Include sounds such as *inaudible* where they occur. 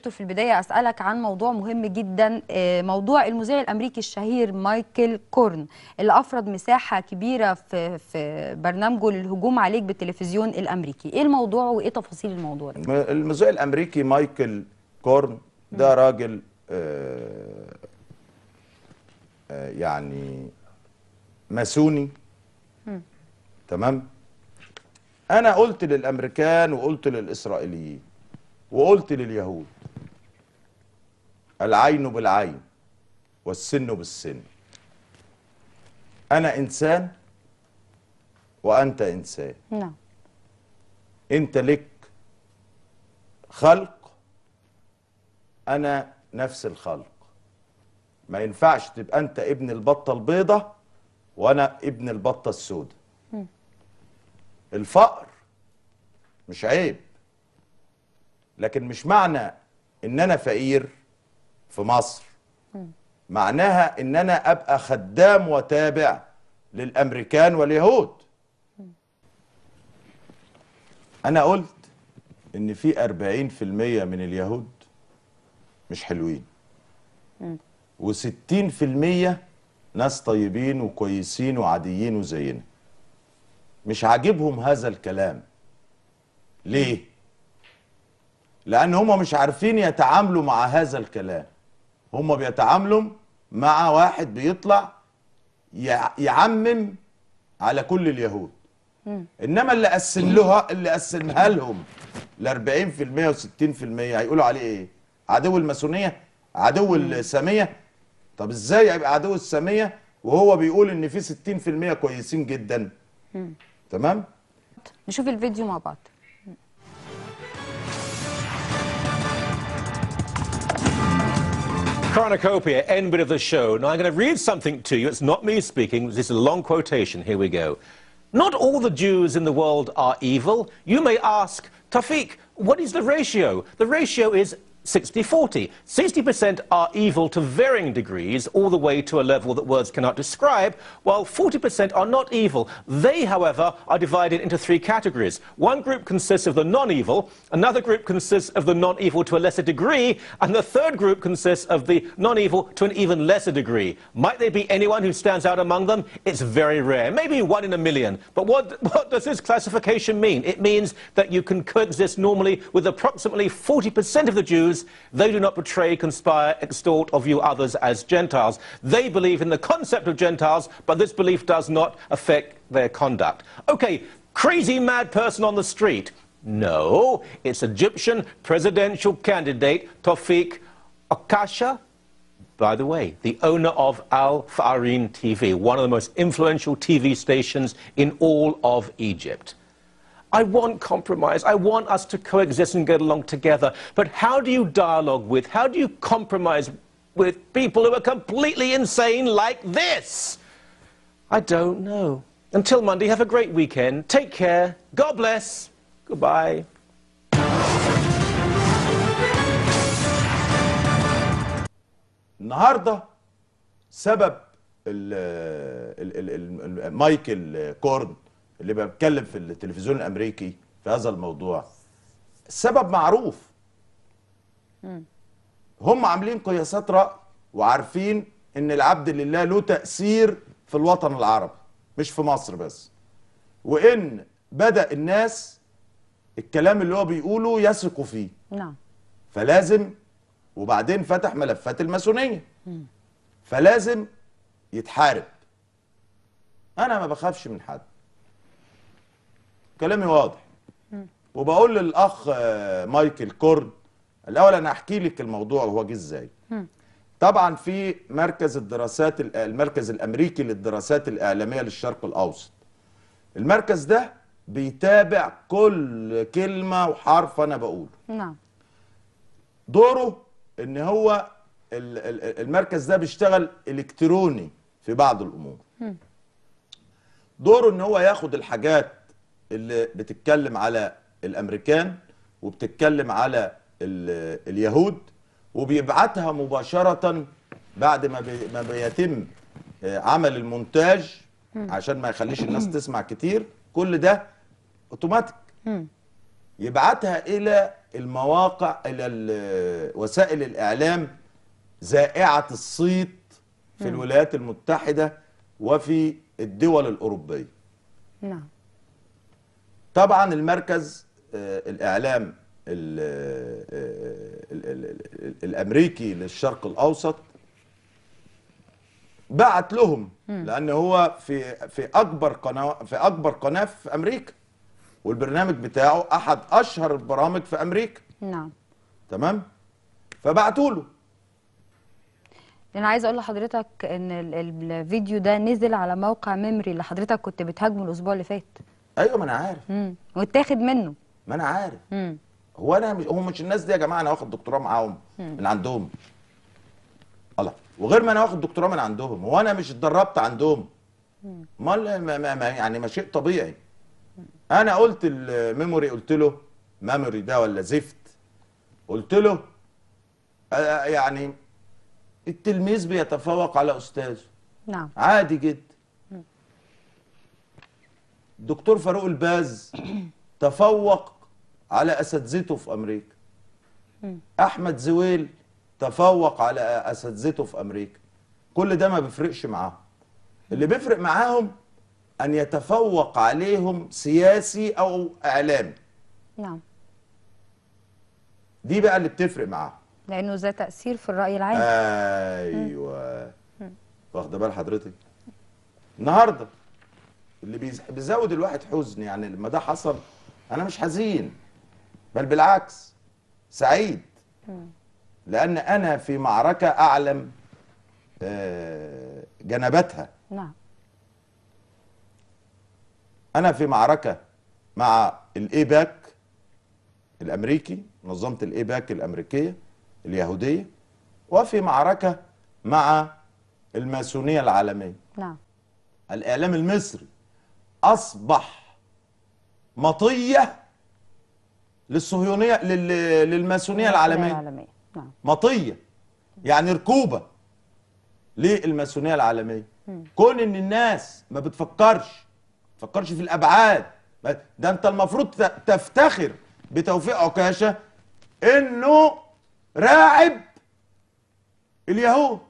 دكتور في البداية أسألك عن موضوع مهم جدا آه، موضوع المذيع الأمريكي الشهير مايكل كورن اللي أفرض مساحة كبيرة في, في برنامجه للهجوم عليك بالتلفزيون الأمريكي إيه الموضوع وإيه تفاصيل الموضوع ده؟ المذيع الأمريكي مايكل كورن ده راجل آه، آه، يعني ماسوني تمام انا قلت للامريكان وقلت للاسرائيليين وقلت لليهود العين بالعين والسن بالسن أنا إنسان وأنت إنسان نعم أنت لك خلق أنا نفس الخلق ما ينفعش تبقى أنت ابن البطة البيضة وأنا ابن البطة السوداء الفقر مش عيب لكن مش معنى إن أنا فقير في مصر معناها ان انا ابقى خدام وتابع للامريكان واليهود انا قلت ان في 40% من اليهود مش حلوين و60% ناس طيبين وكويسين وعاديين وزينا مش عاجبهم هذا الكلام ليه لان هم مش عارفين يتعاملوا مع هذا الكلام هم بيتعاملوا مع واحد بيطلع يعمم على كل اليهود انما اللي قسم لها اللي قسمها لهم ل 40% و60% هيقولوا عليه ايه؟ عدو الماسونيه؟ عدو الساميه؟ طب ازاي هيبقى عدو الساميه وهو بيقول ان في 60% كويسين جدا؟ تمام؟ نشوف الفيديو مع بعض Cornucopia, end bit of the show. Now I'm going to read something to you. It's not me speaking. This is a long quotation. Here we go. Not all the Jews in the world are evil. You may ask, Tafik, what is the ratio? The ratio is 60-40. 60% are evil to varying degrees, all the way to a level that words cannot describe, while 40% are not evil. They, however, are divided into three categories. One group consists of the non-evil, another group consists of the non-evil to a lesser degree, and the third group consists of the non-evil to an even lesser degree. Might there be anyone who stands out among them? It's very rare, maybe one in a million. But what, *laughs* what does this classification mean? It means that you can coexist normally with approximately 40% of the Jews Jews. They do not betray, conspire, extort, or view others as Gentiles. They believe in the concept of Gentiles, but this belief does not affect their conduct. Okay, crazy mad person on the street. No, it's Egyptian presidential candidate Tawfiq Akasha, By the way, the owner of Al Farin TV, one of the most influential TV stations in all of Egypt. I want compromise. I want us to coexist and get along together. But how do you dialogue with, how do you compromise with people who are completely insane like this? I don't know. Until Monday, have a great weekend. Take care. God bless. Goodbye. النهارده سبب ال ال ال مايكل كورن اللي بتكلم في التلفزيون الامريكي في هذا الموضوع السبب معروف هم عاملين قياسات راي وعارفين ان العبد لله له تاثير في الوطن العربي مش في مصر بس وان بدا الناس الكلام اللي هو بيقوله يثقوا فيه نعم فلازم وبعدين فتح ملفات الماسونيه فلازم يتحارب انا ما بخافش من حد كلامي واضح وبقول للاخ آه، مايكل كورد الاول انا احكي لك الموضوع هو جه ازاي طبعا في مركز الدراسات آه، المركز الامريكي للدراسات الاعلاميه للشرق الاوسط المركز ده بيتابع كل كلمه وحرف انا بقوله نعم دوره ان هو المركز ده بيشتغل الكتروني في بعض الامور دوره ان هو ياخد الحاجات اللي بتتكلم على الامريكان وبتتكلم على اليهود وبيبعتها مباشره بعد ما بي ما بيتم آه، عمل المونتاج عشان ما يخليش الناس تسمع كتير كل ده اوتوماتيك يبعتها الى المواقع الى وسائل الاعلام زائعه الصيت في الولايات المتحده وفي الدول الاوروبيه نعم طبعا المركز آه، الاعلام آه، الامريكي للشرق الاوسط بعت لهم لان هو في في اكبر قناه في اكبر قناه في امريكا والبرنامج بتاعه احد اشهر البرامج في امريكا نعم تمام فبعتوا له انا عايز اقول لحضرتك ان الفيديو ده نزل على موقع ميموري اللي حضرتك كنت بتهاجمه الاسبوع اللي فات ايوه ما انا عارف امم واتاخد منه ما انا عارف امم هو انا مش هو مش الناس دي يا جماعه انا واخد دكتوراه معاهم من عندهم الله وغير ما انا واخد دكتوراه من عندهم هو انا مش اتدربت عندهم امال ما ما ما يعني ما شيء طبيعي انا قلت الميموري قلت له ميموري ده ولا زفت قلت له آه، يعني التلميذ بيتفوق على استاذه نعم عادي جدا دكتور فاروق الباز تفوق على اساتذته في امريكا احمد زويل تفوق على اساتذته في امريكا كل ده ما بيفرقش معاهم اللي بيفرق معاهم ان يتفوق عليهم سياسي او اعلامي نعم دي بقى اللي بتفرق معاهم لانه ذا تاثير في الراي العام ايوه واخده بال حضرتك النهارده اللي بيزود الواحد حزن يعني لما ده حصل انا مش حزين بل بالعكس سعيد لان انا في معركه اعلم آه، جنبتها نعم انا في معركه مع الايباك الامريكي منظمه الايباك الامريكيه اليهوديه وفي معركه مع الماسونيه العالميه نعم الاعلام المصري اصبح مطيه للصهيونيه للماسونيه العالميه العالميه نعم مطيه يعني ركوبه للماسونيه العالميه كون ان الناس ما بتفكرش تفكرش في الابعاد ده انت المفروض تفتخر بتوفيق عكاشه انه راعب اليهود